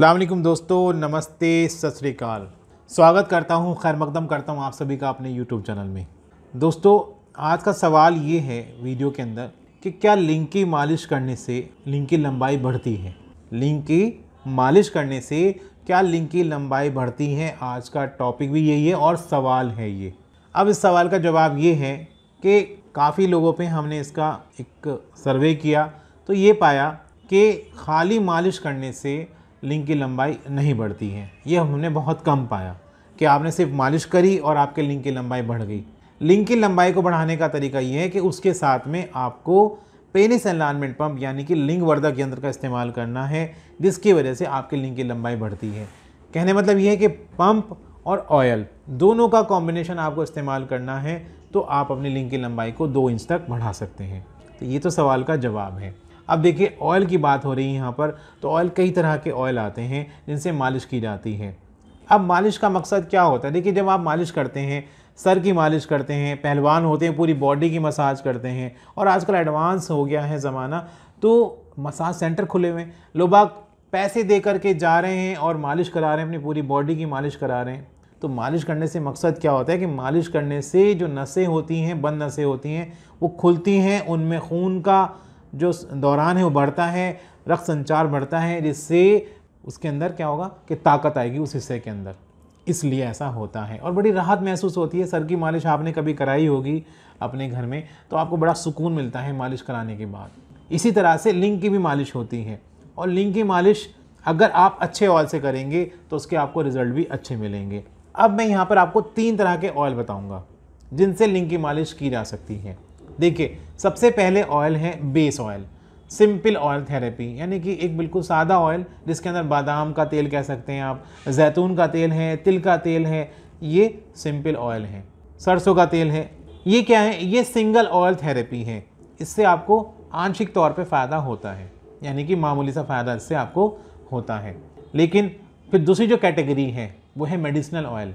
अल्लाम दोस्तों नमस्ते सत श्रीकाल स्वागत करता हूँ खैर मकदम करता हूँ आप सभी का अपने यूट्यूब चैनल में दोस्तों आज का सवाल ये है वीडियो के अंदर कि क्या लिंग की मालिश करने से लिंग की लंबाई बढ़ती है लिंग की मालिश करने से क्या लिंग की लंबाई बढ़ती है आज का टॉपिक भी यही है और सवाल है ये अब इस सवाल का जवाब ये है कि काफ़ी लोगों पे हमने इसका एक सर्वे किया तो ये पाया कि खाली मालिश करने से लिंग की लंबाई नहीं बढ़ती है ये हमने बहुत कम पाया कि आपने सिर्फ मालिश करी और आपके लिंग की लंबाई बढ़ गई लिंग की लंबाई को बढ़ाने का तरीका ये है कि उसके साथ में आपको पेनिस एनलानमेंट पंप यानी कि लिंग वर्धक यंत्र का इस्तेमाल करना है जिसकी वजह से आपके लिंग की लंबाई बढ़ती है कहने मतलब ये है कि पंप और ऑयल दोनों का कॉम्बिनेशन आपको इस्तेमाल करना है तो आप अपनी लिंग की लंबाई को दो इंच तक बढ़ा सकते हैं तो ये तो सवाल का जवाब है अब देखिए ऑयल की बात हो रही है यहाँ पर तो ऑयल कई तरह के ऑयल आते हैं जिनसे मालिश की जाती है अब मालिश का मकसद क्या होता है देखिए जब आप मालिश करते हैं सर की मालिश करते हैं पहलवान होते हैं पूरी बॉडी की मसाज करते हैं और आजकल एडवांस हो गया है ज़माना तो मसाज सेंटर खुले हुए हैं लोग पैसे दे करके जा रहे हैं और मालिश करा रहे हैं अपनी पूरी बॉडी की मालिश करा रहे हैं तो मालिश करने से मकसद क्या होता है कि मालिश करने से जो नसें होती हैं बंद नसें होती हैं वो खुलती हैं उनमें खून का जो दौरान है वो बढ़ता है रक्त संचार बढ़ता है जिससे उसके अंदर क्या होगा कि ताकत आएगी उस हिस्से के अंदर इसलिए ऐसा होता है और बड़ी राहत महसूस होती है सर की मालिश आपने कभी कराई होगी अपने घर में तो आपको बड़ा सुकून मिलता है मालिश कराने के बाद इसी तरह से लिंग की भी मालिश होती है और लिंग की मालिश अगर आप अच्छे ऑयल से करेंगे तो उसके आपको रिज़ल्ट भी अच्छे मिलेंगे अब मैं यहाँ पर आपको तीन तरह के ऑयल बताऊँगा जिनसे लिंग की मालिश की जा सकती है देखिए सबसे पहले ऑयल है base oil simple oil therapy यानी कि एक बिल्कुल सादा ऑयल जिसके अंदर बादाम का तेल कह सकते हैं आप जैतून का तेल है तिल का तेल है ये सिंपल ऑयल है सरसों का तेल है ये क्या है ये सिंगल ऑयल थेरेपी है इससे आपको आंशिक तौर पे फ़ायदा होता है यानी कि मामूली सा फ़ायदा इससे आपको होता है लेकिन फिर दूसरी जो कैटेगरी है वो है मेडिसिनल ऑयल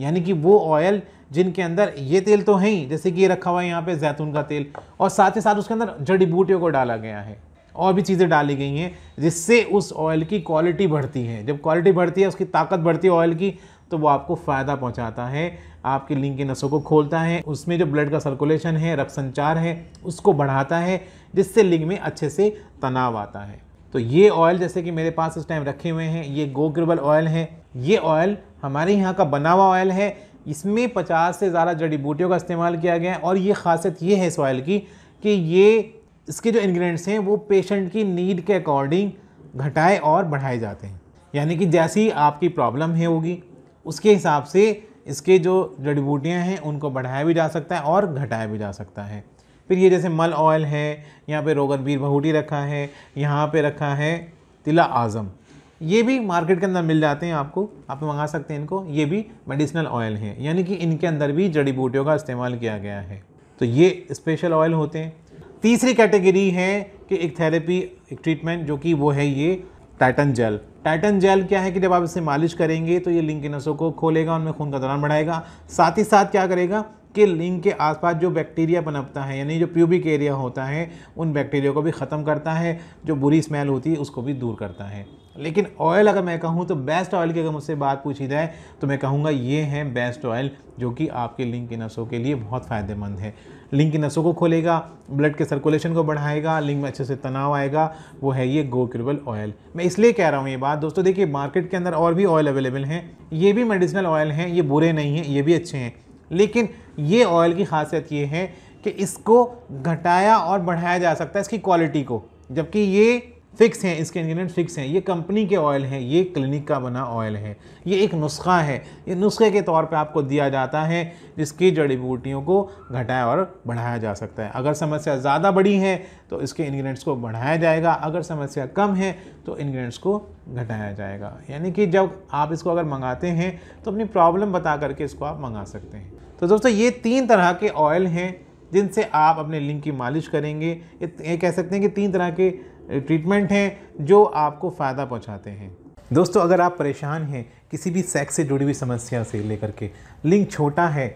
यानी कि वो ऑयल जिनके अंदर ये तेल तो है ही जैसे कि ये रखा हुआ है यहाँ पे जैतून का तेल और साथ ही साथ उसके अंदर जड़ी बूटियों को डाला गया है और भी चीज़ें डाली गई हैं जिससे उस ऑयल की क्वालिटी बढ़ती है जब क्वालिटी बढ़ती है उसकी ताकत बढ़ती है ऑयल की तो वो आपको फ़ायदा पहुँचाता है आपके लिंग की नसों को खोलता है उसमें जो ब्लड का सर्कुलेशन है रक्त संचार है उसको बढ़ाता है जिससे लिंग में अच्छे से तनाव आता है तो ये ऑयल जैसे कि मेरे पास इस टाइम रखे हुए हैं ये गो ऑयल है ये ऑयल हमारे यहाँ का बना हुआ ऑयल है इसमें 50 से ज़्यादा जड़ी बूटियों का इस्तेमाल किया गया है और ये खासियत ये है इस ऑयल की कि ये इसके जो इन्ग्रीडियंट्स हैं वो पेशेंट की नीड के अकॉर्डिंग घटाए और बढ़ाए जाते हैं यानी कि जैसी आपकी प्रॉब्लम है होगी उसके हिसाब से इसके जो जड़ी बूटियाँ हैं उनको बढ़ाया भी जा सकता है और घटाया भी जा सकता है फिर ये जैसे मल ऑयल है यहाँ पे बीर बहूटी रखा है यहाँ पे रखा है तिला आज़म ये भी मार्केट के अंदर मिल जाते हैं आपको आप मंगा सकते हैं इनको ये भी मेडिसिनल ऑयल हैं यानी कि इनके अंदर भी जड़ी बूटियों का इस्तेमाल किया गया है तो ये स्पेशल ऑयल होते हैं तीसरी कैटेगरी है कि एक थेरेपी एक ट्रीटमेंट जो कि वो है ये टाइटन जेल टाइटन जेल क्या है कि जब आप इसे मालिश करेंगे तो ये लिंग के नसों को खोलेगा उनमें खून का दौरान बढ़ाएगा साथ ही साथ क्या करेगा कि लिंग के आसपास जो बैक्टीरिया पनपता है यानी जो प्यूबिक एरिया होता है उन बैक्टीरिया को भी ख़त्म करता है जो बुरी स्मेल होती है उसको भी दूर करता है लेकिन ऑयल अगर मैं कहूँ तो बेस्ट ऑयल की अगर मुझसे बात पूछी जाए तो मैं कहूँगा ये है बेस्ट ऑयल जो कि आपके लिंग की नसों के लिए बहुत फ़ायदेमंद है लिंग की नसों को खोलेगा ब्लड के सर्कुलेशन को बढ़ाएगा लिंग में अच्छे से तनाव आएगा वो है ये गोक्रिबल ऑयल मैं इसलिए कह रहा हूँ ये बात दोस्तों देखिए मार्केट के अंदर और भी ऑयल अवेलेबल हैं ये भी मेडिसिनल ऑयल हैं ये बुरे नहीं हैं ये भी अच्छे हैं लेकिन ये ऑयल की खासियत ये है कि इसको घटाया और बढ़ाया जा सकता है इसकी क्वालिटी को जबकि ये फिक्स हैं इसके इंग्रेडिएंट फिक्स हैं ये कंपनी के ऑयल हैं ये क्लिनिक का बना ऑयल है ये एक नुस्खा है ये नुस्खे के तौर पे आपको दिया जाता है जिसकी जड़ी बूटियों को घटाया और बढ़ाया जा सकता है अगर समस्या ज़्यादा बड़ी है तो इसके इंग्रेडिएंट्स को बढ़ाया जाएगा अगर समस्या कम है तो इन्ग्रीडियंट्स को घटाया जाएगा यानी कि जब आप इसको अगर मंगाते हैं तो अपनी प्रॉब्लम बता करके इसको आप मंगा सकते हैं तो दोस्तों ये तीन तरह के ऑयल हैं जिनसे आप अपने लिंग की मालिश करेंगे ये कह सकते हैं कि तीन तरह के ट्रीटमेंट हैं जो आपको फ़ायदा पहुंचाते हैं दोस्तों अगर आप परेशान हैं किसी भी सेक्स से जुड़ी हुई समस्या से लेकर के लिंक छोटा है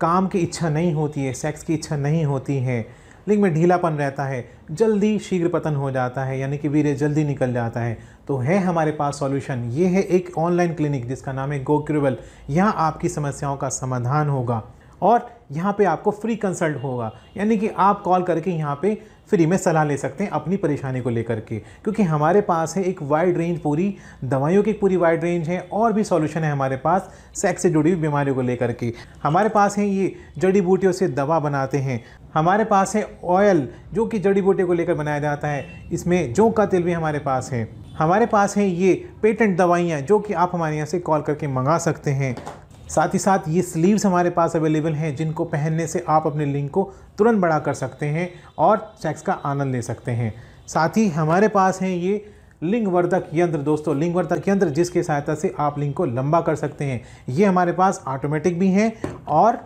काम की इच्छा नहीं होती है सेक्स की इच्छा नहीं होती है लिंग में ढीलापन रहता है जल्दी शीघ्र पतन हो जाता है यानी कि वीर्य जल्दी निकल जाता है तो है हमारे पास सॉल्यूशन ये है एक ऑनलाइन क्लिनिक जिसका नाम है गोक्रिवल यहाँ आपकी समस्याओं का समाधान होगा और यहाँ पे आपको फ्री कंसल्ट होगा यानी कि आप कॉल करके यहाँ पे फ्री में सलाह ले सकते हैं अपनी परेशानी को लेकर के क्योंकि हमारे पास है एक वाइड रेंज पूरी दवाइयों की पूरी वाइड रेंज है और भी सॉल्यूशन है हमारे पास सेक्स से जुड़ी हुई बीमारियों को लेकर के हमारे पास है ये जड़ी बूटियों से दवा बनाते हैं हमारे पास है ऑयल जो कि जड़ी बूटियों को लेकर बनाया जाता है इसमें जों का तेल भी हमारे पास है हमारे पास हैं ये पेटेंट दवाइयाँ जो कि आप हमारे यहाँ से कॉल करके मंगा सकते हैं साथ ही साथ ये स्लीव्स हमारे पास अवेलेबल हैं जिनको पहनने से आप अपने लिंक को तुरंत बड़ा कर सकते हैं और सेक्स का आनंद ले सकते हैं साथ ही हमारे पास हैं ये लिंगवर्धक यंत्र दोस्तों लिंगवर्धक यंत्र जिसके सहायता से आप लिंग को लंबा कर सकते हैं ये हमारे पास ऑटोमेटिक भी हैं और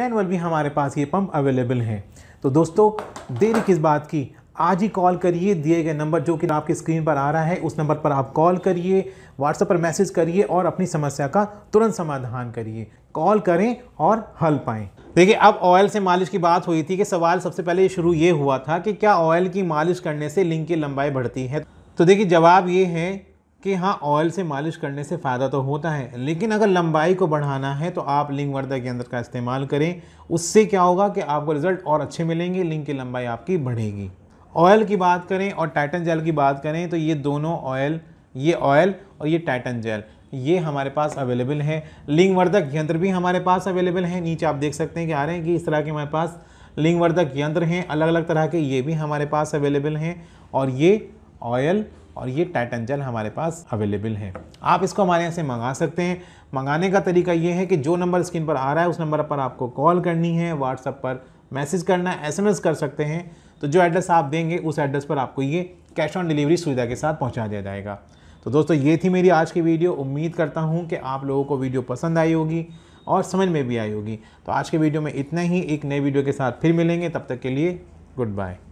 मैनुअल भी हमारे पास ये पंप अवेलेबल हैं तो दोस्तों देरी किस बात की आज ही कॉल करिए दिए गए नंबर जो कि आपकी स्क्रीन पर आ रहा है उस नंबर पर आप कॉल करिए व्हाट्सएप पर मैसेज करिए और अपनी समस्या का तुरंत समाधान करिए कॉल करें और हल पाएँ देखिए अब ऑयल से मालिश की बात हुई थी कि सवाल सबसे पहले शुरू ये हुआ था कि क्या ऑयल की मालिश करने से लिंग की लंबाई बढ़ती है तो देखिए जवाब ये है कि हाँ ऑयल से मालिश करने से फ़ायदा तो होता है लेकिन अगर लंबाई को बढ़ाना है तो आप लिंग वर्दा के अंदर का इस्तेमाल करें उससे क्या होगा कि आपको रिज़ल्ट और अच्छे मिलेंगे लिंग की लंबाई आपकी बढ़ेगी ऑयल की बात करें और टाइटन जेल की बात करें तो ये दोनों ऑयल ये ऑयल और ये टाइटन जेल ये हमारे पास अवेलेबल है लिंगवर्धक यंत्र भी हमारे पास अवेलेबल हैं नीचे आप देख सकते हैं कि आ रहे हैं कि इस तरह के हमारे पास लिंगवर्धक यंत्र हैं अलग अलग तरह के ये भी हमारे पास अवेलेबल हैं और ये ऑयल और ये टाइटन जेल हमारे पास अवेलेबल है आप इसको हमारे यहाँ से मंगा सकते हैं मंगाने का तरीका ये है कि जो नंबर स्क्रीन पर आ रहा है उस नंबर पर आपको कॉल करनी है व्हाट्सअप पर मैसेज करना है एस कर सकते हैं तो जो एड्रेस आप देंगे उस एड्रेस पर आपको ये कैश ऑन डिलीवरी सुविधा के साथ पहुँचा दिया जाएगा तो दोस्तों ये थी मेरी आज की वीडियो उम्मीद करता हूँ कि आप लोगों को वीडियो पसंद आई होगी और समझ में भी आई होगी तो आज के वीडियो में इतना ही एक नए वीडियो के साथ फिर मिलेंगे तब तक के लिए गुड बाय